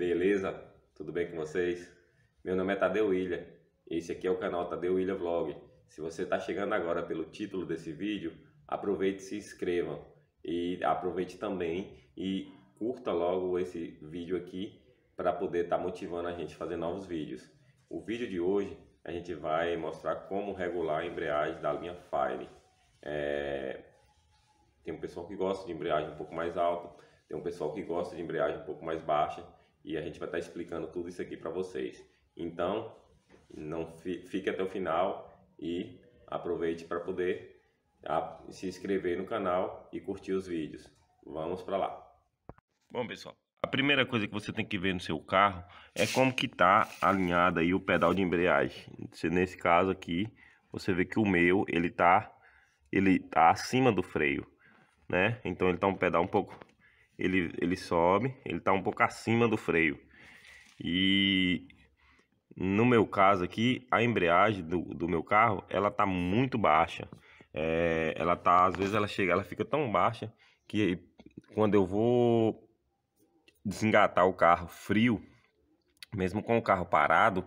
beleza? Tudo bem com vocês? Meu nome é Tadeu Ilha, esse aqui é o canal Tadeu Ilha Vlog. Se você está chegando agora pelo título desse vídeo, aproveite e se inscreva. E aproveite também e curta logo esse vídeo aqui para poder estar tá motivando a gente a fazer novos vídeos. O vídeo de hoje a gente vai mostrar como regular a embreagem da linha Fire. É... Tem um pessoal que gosta de embreagem um pouco mais alta, tem um pessoal que gosta de embreagem um pouco mais baixa e a gente vai estar explicando tudo isso aqui para vocês. Então, não fique até o final e aproveite para poder se inscrever no canal e curtir os vídeos. Vamos para lá. Bom, pessoal, a primeira coisa que você tem que ver no seu carro é como que tá alinhado aí o pedal de embreagem. Nesse caso aqui, você vê que o meu, ele tá, ele tá acima do freio, né? Então ele tá um pedal um pouco ele, ele sobe, ele está um pouco acima do freio. E no meu caso aqui, a embreagem do, do meu carro, ela tá muito baixa. É, ela tá, às vezes ela chega, ela fica tão baixa que quando eu vou desengatar o carro frio, mesmo com o carro parado,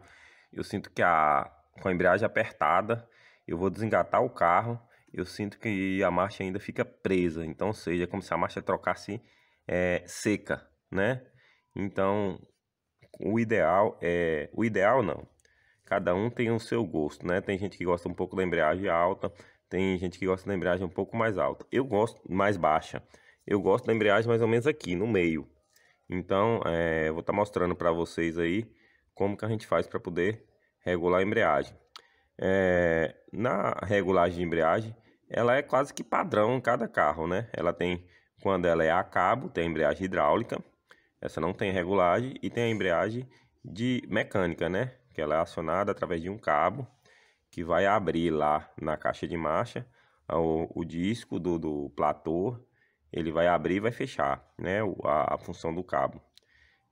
eu sinto que a com a embreagem apertada, eu vou desengatar o carro, eu sinto que a marcha ainda fica presa. Então, ou seja, é como se a marcha trocasse é, seca, né? Então, o ideal é. O ideal não. Cada um tem o seu gosto, né? Tem gente que gosta um pouco da embreagem alta, tem gente que gosta da embreagem um pouco mais alta. Eu gosto mais baixa. Eu gosto da embreagem mais ou menos aqui, no meio. Então, é, vou estar tá mostrando para vocês aí como que a gente faz para poder regular a embreagem. É, na regulagem de embreagem, ela é quase que padrão em cada carro, né? Ela tem quando ela é a cabo, tem a embreagem hidráulica, essa não tem regulagem, e tem a embreagem de mecânica, né? Que ela é acionada através de um cabo que vai abrir lá na caixa de marcha o, o disco do, do platô, ele vai abrir e vai fechar, né? A, a função do cabo.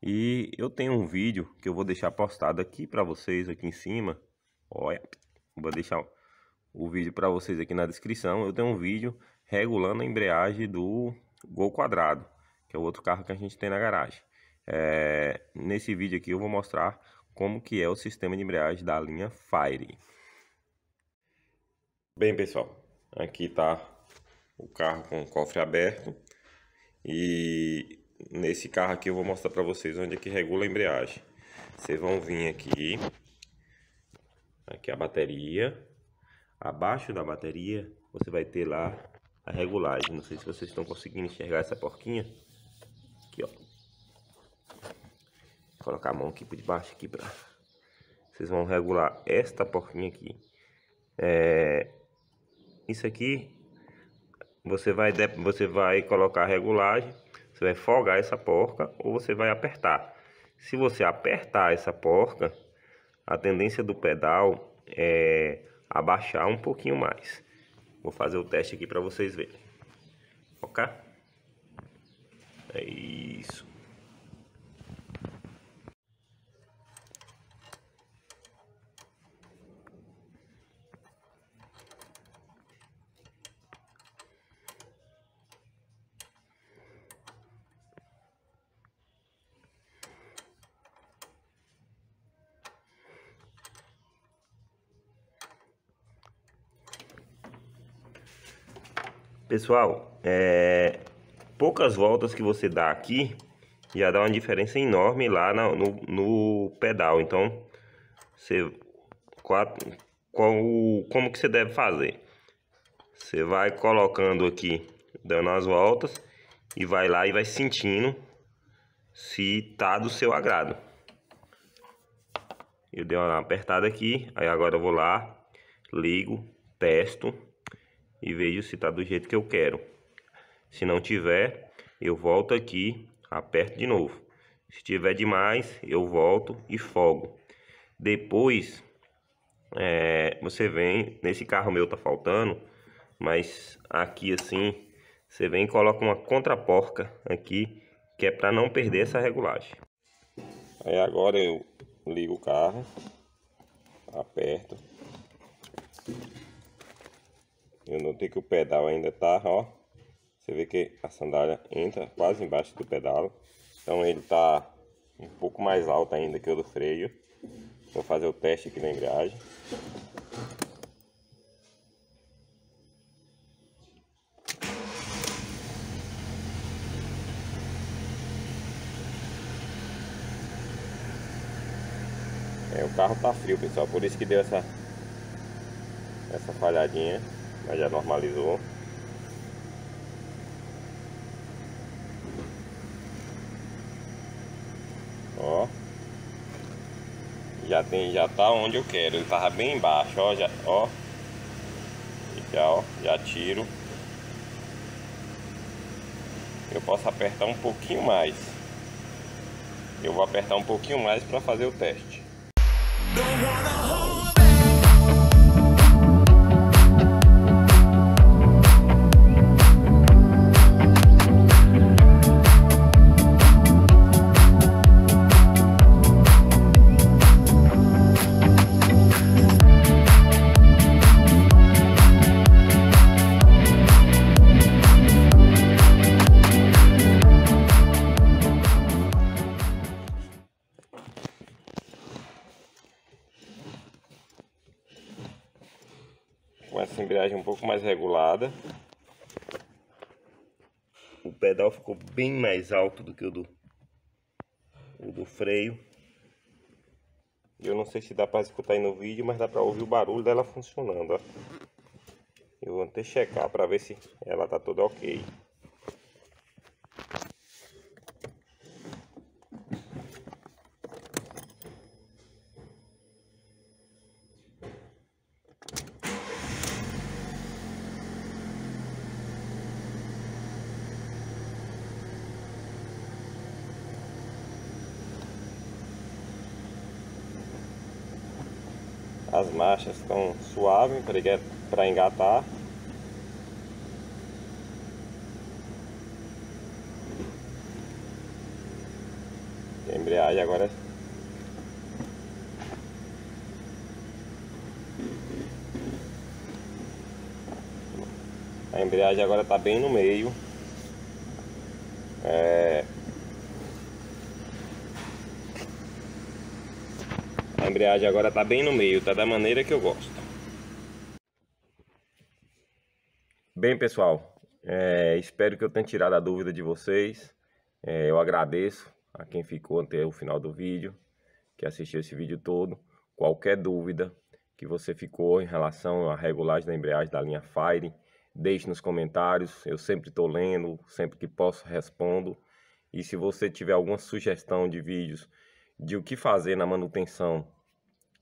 E eu tenho um vídeo que eu vou deixar postado aqui para vocês aqui em cima. Olha, vou deixar o vídeo para vocês aqui na descrição. Eu tenho um vídeo regulando a embreagem do Gol Quadrado, que é o outro carro que a gente tem na garagem. É, nesse vídeo aqui eu vou mostrar como que é o sistema de embreagem da linha Fire. Bem pessoal, aqui está o carro com o cofre aberto e nesse carro aqui eu vou mostrar para vocês onde é que regula a embreagem. Vocês vão vir aqui, aqui a bateria, abaixo da bateria você vai ter lá a regulagem. Não sei se vocês estão conseguindo enxergar essa porquinha. Aqui, ó. Vou colocar a mão aqui por debaixo aqui para Vocês vão regular esta porquinha aqui. É... Isso aqui... Você vai, de... você vai colocar a regulagem. Você vai folgar essa porca ou você vai apertar. Se você apertar essa porca, a tendência do pedal é abaixar um pouquinho mais. Vou fazer o teste aqui para vocês verem. Ok? É isso. Pessoal, é, poucas voltas que você dá aqui já dá uma diferença enorme lá no, no, no pedal. Então, você, qual, como que você deve fazer? Você vai colocando aqui, dando as voltas e vai lá e vai sentindo se tá do seu agrado. Eu dei uma apertada aqui, aí agora eu vou lá, ligo, testo e vejo se está do jeito que eu quero. Se não tiver, eu volto aqui, aperto de novo. Se tiver demais, eu volto e folgo. Depois, é, você vem, nesse carro meu tá faltando, mas aqui assim, você vem e coloca uma contraporca aqui, que é para não perder essa regulagem. Aí agora eu ligo o carro, aperto, eu notei que o pedal ainda tá, ó. Você vê que a sandália entra quase embaixo do pedal. Então ele tá um pouco mais alto ainda que o do freio. Vou fazer o teste aqui na embreagem. É, o carro tá frio, pessoal, por isso que deu essa essa falhadinha. Mas já normalizou. Ó. Já tem, já tá onde eu quero. Ele tava bem embaixo, ó, já, ó. Já, ó, já tiro. Eu posso apertar um pouquinho mais. Eu vou apertar um pouquinho mais para fazer o teste. embreagem um pouco mais regulada. O pedal ficou bem mais alto do que o do, o do freio. Eu não sei se dá para escutar aí no vídeo, mas dá para ouvir o barulho dela funcionando, ó. Eu vou até checar para ver se ela tá toda ok. as marchas estão suaves para engatar. É a embreagem agora A embreagem agora está bem no meio. É... embreagem agora está bem no meio, está da maneira que eu gosto. Bem, pessoal, é, espero que eu tenha tirado a dúvida de vocês. É, eu agradeço a quem ficou até o final do vídeo, que assistiu esse vídeo todo. Qualquer dúvida que você ficou em relação à regulagem da embreagem da linha Fire, deixe nos comentários. Eu sempre estou lendo, sempre que posso respondo. E se você tiver alguma sugestão de vídeos de o que fazer na manutenção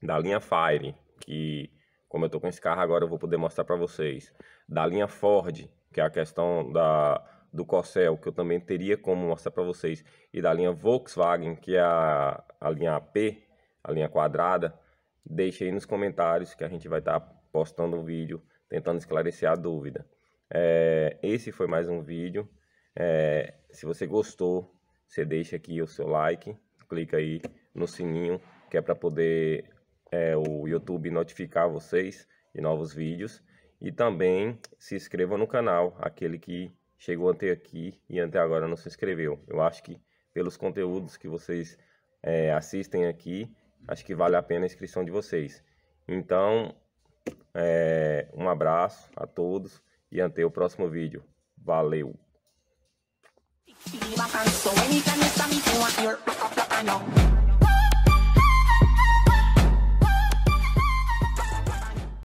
da linha Fire, que como eu estou com esse carro agora eu vou poder mostrar para vocês, da linha Ford, que é a questão da, do Corsel, que eu também teria como mostrar para vocês, e da linha Volkswagen, que é a, a linha AP, a linha quadrada, deixe aí nos comentários que a gente vai estar tá postando um vídeo tentando esclarecer a dúvida. É, esse foi mais um vídeo. É, se você gostou, você deixa aqui o seu like, clica aí no sininho que é para poder é, o YouTube notificar vocês de novos vídeos. E também se inscreva no canal, aquele que chegou até aqui e até agora não se inscreveu. Eu acho que pelos conteúdos que vocês é, assistem aqui, acho que vale a pena a inscrição de vocês. Então, é, um abraço a todos e até o próximo vídeo. Valeu!